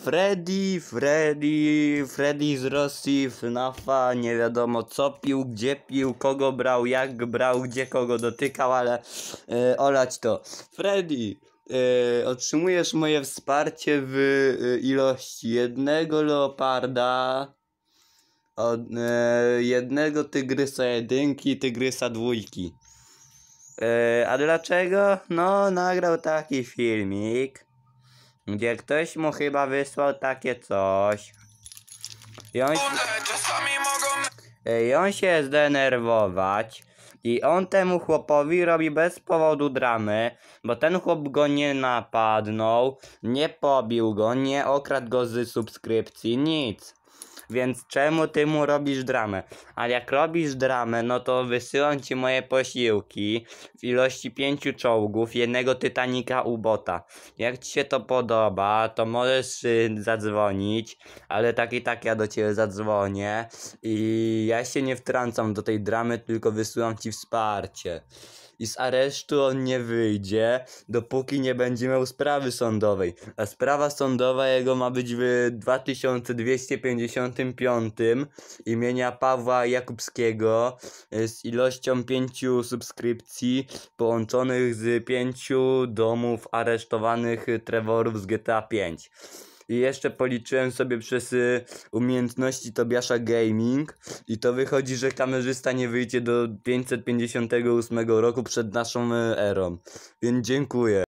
Freddy, Freddy, Freddy z Rosji, FNAFa, nie wiadomo co pił, gdzie pił, kogo brał, jak brał, gdzie kogo dotykał, ale e, olać to. Freddy, e, otrzymujesz moje wsparcie w e, ilości jednego leoparda, od, jednego tygrysa jedynki, tygrysa dwójki. a dlaczego? No, nagrał taki filmik gdzie ktoś mu chyba wysłał takie coś. I on, I on się zdenerwować. I on temu chłopowi robi bez powodu dramy, bo ten chłop go nie napadnął, nie pobił go, nie okradł go z subskrypcji, nic. Więc czemu ty mu robisz dramę? Ale jak robisz dramę, no to wysyłam ci moje posiłki w ilości pięciu czołgów, jednego Titanika ubota. Jak ci się to podoba, to możesz y, zadzwonić, ale tak i tak ja do ciebie zadzwonię i ja się nie wtrącam do tej dramy, tylko wysyłam ci wsparcie i z aresztu on nie wyjdzie, dopóki nie będzie miał sprawy sądowej. A sprawa sądowa jego ma być w 2255 imienia Pawła Jakubskiego y, z ilością pięciu subskrypcji połączonych z pięciu domów aresztowanych Trevorów z GTA 5. I jeszcze policzyłem sobie przez y, umiejętności Tobiasza Gaming i to wychodzi, że kamerzysta nie wyjdzie do 558 roku przed naszą y, erą. Więc dziękuję.